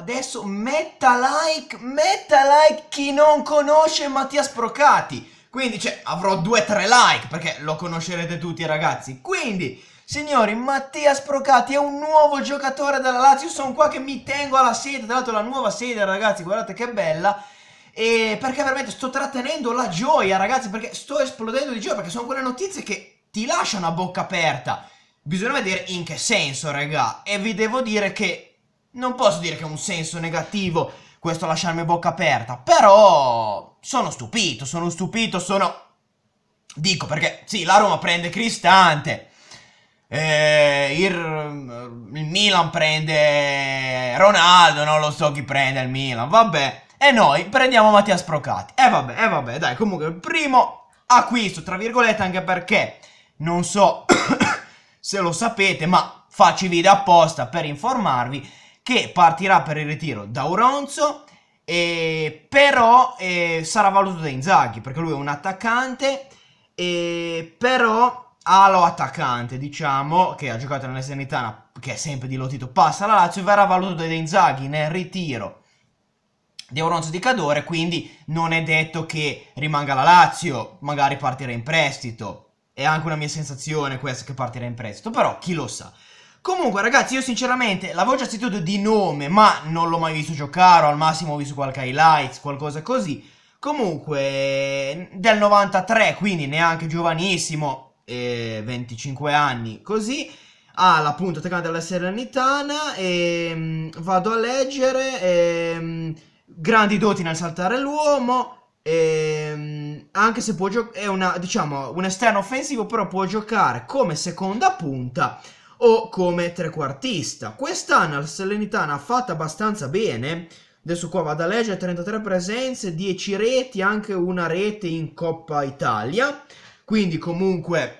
Adesso metta like, metta like chi non conosce Mattia Sprocati. Quindi cioè, avrò 2-3 like perché lo conoscerete tutti ragazzi. Quindi, signori, Mattia Sprocati è un nuovo giocatore della Lazio. Io sono qua che mi tengo alla sede, tra l'altro la nuova sede ragazzi, guardate che bella. E perché veramente sto trattenendo la gioia ragazzi, perché sto esplodendo di gioia, perché sono quelle notizie che ti lasciano a bocca aperta. Bisogna vedere in che senso, raga. E vi devo dire che non posso dire che ha un senso negativo questo lasciarmi bocca aperta, però sono stupito, sono stupito, sono... Dico perché, sì, la Roma prende Cristante, eh, il, il, Milan prende Ronaldo, non lo so chi prende il Milan, vabbè. E noi prendiamo Mattia Sprocati. E eh, vabbè, e eh, vabbè, dai, comunque il primo acquisto, tra virgolette, anche perché non so se lo sapete, ma faccio i video apposta per informarvi che partirà per il ritiro da Oronzo, eh, però eh, sarà valuto da Inzaghi, perché lui è un attaccante, eh, però alo attaccante, diciamo, che ha giocato nella Sanitana, che è sempre di Lotito, passa la Lazio e verrà valuto da Inzaghi nel ritiro di Oronzo di Cadore, quindi non è detto che rimanga la Lazio, magari partirà in prestito. È anche una mia sensazione questa che partirà in prestito, però chi lo sa. Comunque ragazzi io sinceramente l'avevo già sentito di nome ma non l'ho mai visto giocare Al massimo ho visto qualche highlights, qualcosa così Comunque del 93 quindi neanche giovanissimo eh, 25 anni così ha la punta attaccante della Serenitana e ehm, vado a leggere e, ehm, grandi doti nel saltare l'uomo e, ehm, anche se può giocare è una, diciamo un esterno offensivo però può giocare come seconda punta o come trequartista. Quest'anno il Salernitana ha fatto abbastanza bene, adesso qua vado a leggere, 33 presenze, 10 reti, anche una rete in Coppa Italia, quindi comunque...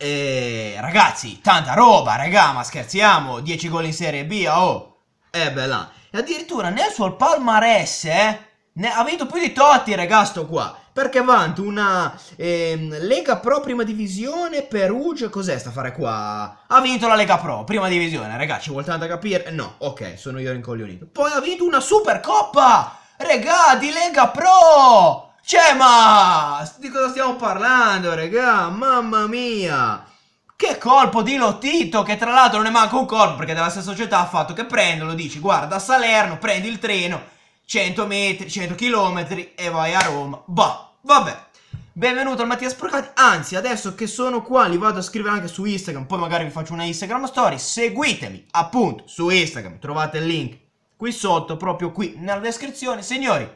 Eh, ragazzi, tanta roba, raga, ma scherziamo, 10 gol in Serie B, oh, eh bella. e addirittura nel suo palmarès, eh, ne ha vinto più di Totti, raga, sto qua. Perché avanti una ehm, Lega Pro prima divisione, Perugia, cos'è sta fare qua? Ha vinto la Lega Pro prima divisione, ragazzi, ci vuole tanto capire? Eh, no, ok, sono io rincoglionito. Poi ha vinto una Supercoppa, raga, di Lega Pro! Cioè, ma... Di cosa stiamo parlando, raga? Mamma mia! Che colpo di Lottito, che tra l'altro non è manco un colpo, perché della stessa società ha fatto che prendono, dici, guarda, a Salerno, prendi il treno 100 metri, 100 chilometri e vai a Roma. Bah, vabbè. Benvenuto al Mattia Sporcati, anzi adesso che sono qua li vado a scrivere anche su Instagram, poi magari vi faccio una Instagram story, seguitemi appunto su Instagram, trovate il link qui sotto, proprio qui nella descrizione. Signori,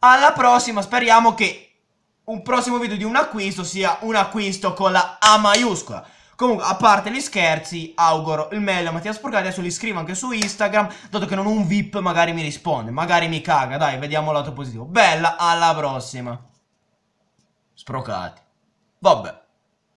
alla prossima, speriamo che un prossimo video di un acquisto sia un acquisto con la A maiuscola. Comunque, a parte gli scherzi, auguro il meglio a Mattia Sporcani. Adesso li scrivo anche su Instagram. Dato che non ho un VIP, magari mi risponde. Magari mi caga. Dai, vediamo il lato positivo. Bella, alla prossima. Sprocati. Vabbè.